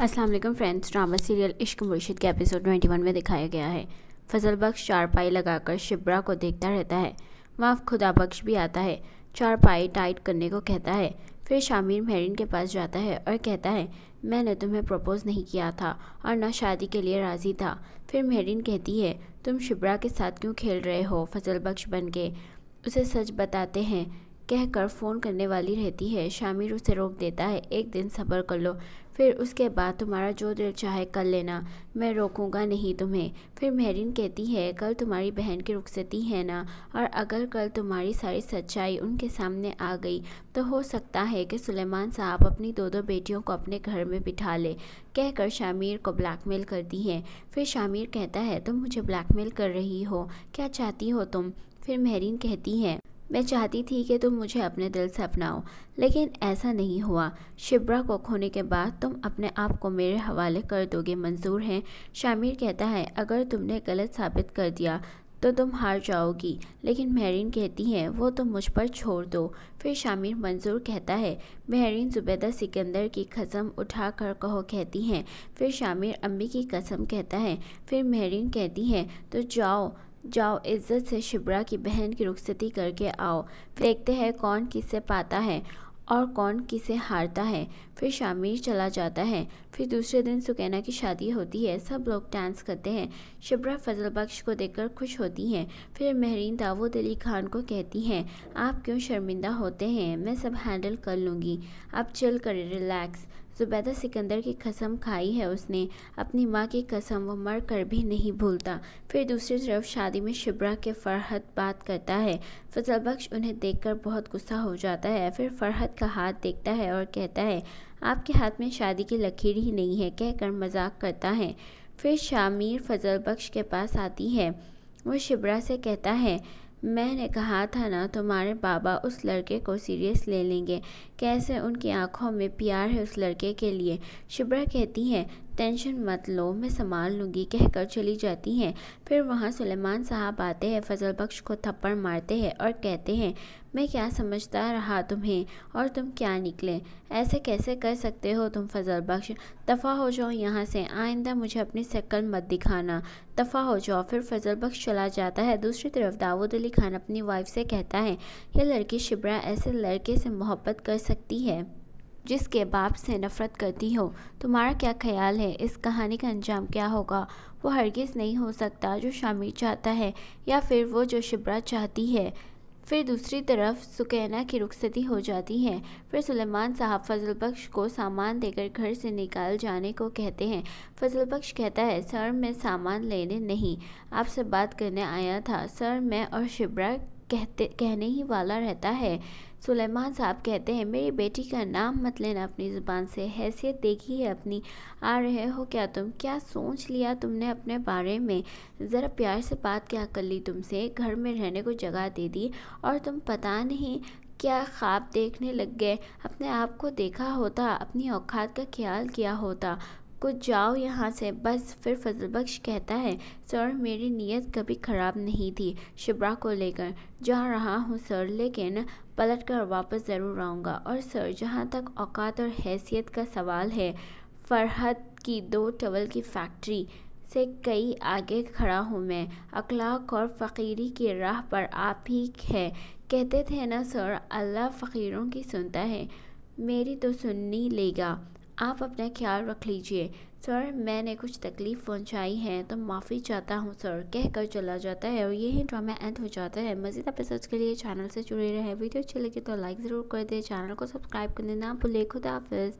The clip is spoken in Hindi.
असलम फ्रेंड्स ड्रामा सीरियल इश्क मुर्शिद के एपिसोड 21 में दिखाया गया है फजल बख्श चारपाई लगाकर शिब्रा को देखता रहता है वहाँ खुदा बख्श भी आता है चारपाई टाइट करने को कहता है फिर शामिर महरिन के पास जाता है और कहता है मैंने तुम्हें प्रपोज़ नहीं किया था और ना शादी के लिए राज़ी था फिर महरिन कहती है तुम शिब्रा के साथ क्यों खेल रहे हो फजल बख्श बन के उसे सच बताते हैं कहकर फ़ोन करने वाली रहती है शामिर उसे रोक देता है एक दिन सब्र कर लो फिर उसके बाद तुम्हारा जो दिल चाहे कर लेना मैं रोकूंगा नहीं तुम्हें फिर महरीन कहती है कल तुम्हारी बहन की रुखसती है ना और अगर कल तुम्हारी सारी सच्चाई उनके सामने आ गई तो हो सकता है कि सुलेमान साहब अपनी दो दो बेटियों को अपने घर में बिठा ले कहकर शामिर को ब्लैकमेल करती है फिर शामिर कहता है तुम मुझे ब्लैकमेल कर रही हो क्या चाहती हो तुम फिर महरीन कहती है मैं चाहती थी कि तुम मुझे अपने दिल से अपनाओ लेकिन ऐसा नहीं हुआ शिब्रा को खोने के बाद तुम अपने आप को मेरे हवाले कर दोगे मंजूर हैं शामिर कहता है अगर तुमने गलत साबित कर दिया तो तुम हार जाओगी लेकिन महरीन कहती है वो तुम मुझ पर छोड़ दो फिर शामिर मंजूर कहता है महरीन जुबैदा सिकंदर की कसम उठा कर कहो कहती हैं फिर शामिर अम्मी की कसम कहता है फिर महरीन कहती है तो जाओ जाओ इज्जत से शिब्रा की बहन की रुखसती करके आओ देखते हैं कौन किसे पाता है और कौन किसे हारता है फिर शामिर चला जाता है फिर दूसरे दिन सुकैना की शादी होती है सब लोग डांस करते हैं शिब्रा फजल बख्श को देखकर खुश होती हैं फिर महरीन दावोद अली खान को कहती हैं आप क्यों शर्मिंदा होते हैं मैं सब हैंडल कर लूँगी अब चल कर रिलैक्स ज़ुबैदा सिकंदर की कसम खाई है उसने अपनी माँ की कसम वो मर कर भी नहीं भूलता फिर दूसरी तरफ शादी में शिब्रा के फरहत बात करता है फजल बख्श उन्हें कर बहुत गुस्सा हो जाता है फिर फरहत का हाथ देखता है और कहता है आपके हाथ में शादी की लकीर ही नहीं है कहकर मजाक करता है फिर शामिर फजल बख्श के पास आती है वो शिब्रा से कहता है मैंने कहा था ना तुम्हारे बाबा उस लड़के को सीरियस ले लेंगे कैसे उनकी आंखों में प्यार है उस लड़के के लिए शुभ्रा कहती है टेंशन मत लो मैं संभाल लूँगी कहकर चली जाती हैं फिर वहाँ सुलेमान साहब आते हैं फजल बख्श को थप्पड़ मारते हैं और कहते हैं मैं क्या समझता रहा तुम्हें और तुम क्या निकले ऐसे कैसे कर सकते हो तुम फजल बख्श दफ़ा हो जाओ यहाँ से आइंदा मुझे अपनी शक्ल मत दिखाना दफ़ा हो जाओ फिर फजल बख्श चला जाता है दूसरी तरफ दाऊद अली खान अपनी वाइफ से कहता है यह लड़की शिबरा ऐसे लड़के से मोहब्बत कर सकती है जिसके बाप से नफ़रत करती हो तुम्हारा क्या ख्याल है इस कहानी का अंजाम क्या होगा वो हरगिज़ नहीं हो सकता जो शामिर चाहता है या फिर वो जो शिबरा चाहती है फिर दूसरी तरफ सुकैना की रुखसती हो जाती है फिर सुलेमान साहब फजल बख्श को सामान देकर घर से निकाल जाने को कहते हैं फजल बख्श कहता है सर मैं सामान लेने नहीं आपसे बात करने आया था सर मैं और शिबरा कहते कहने ही वाला रहता है सुलेमान साहब कहते हैं मेरी बेटी का नाम मत लेना अपनी ज़ुबान से हैसियत देखी है अपनी आ रहे हो क्या तुम क्या सोच लिया तुमने अपने बारे में ज़रा प्यार से बात क्या कर ली तुमसे घर में रहने को जगह दे दी और तुम पता नहीं क्या ख्वाब देखने लग गए अपने आप को देखा होता अपनी औकात का ख्याल किया होता कुछ जाओ यहाँ से बस फिर फजल बख्श कहता है सर मेरी नीयत कभी ख़राब नहीं थी शिब्रा को लेकर जा रहा हूँ सर लेकिन पलट कर वापस ज़रूर आऊँगा और सर जहाँ तक औकात और हैसियत का सवाल है फरहत की दो टवल की फैक्ट्री से कई आगे खड़ा हूँ मैं अखलाक और फ़कीरी की राह पर आप ही है कहते थे ना सर अल्लाह फ़कीरों की सुनता है मेरी तो सुननी लेगा आप अपना ख्याल रख लीजिए सर मैंने कुछ तकलीफ़ पहुंचाई है तो माफ़ी चाहता हूं सर कह कर चला जाता है और यही ड्रामा एंड हो जाता है मज़ीद एपिसोड्स के लिए चैनल से जुड़े रहें वीडियो अच्छी लगी तो लाइक ज़रूर कर दें चैनल को सब्सक्राइब करना ना भूलें खुदा हाफिज़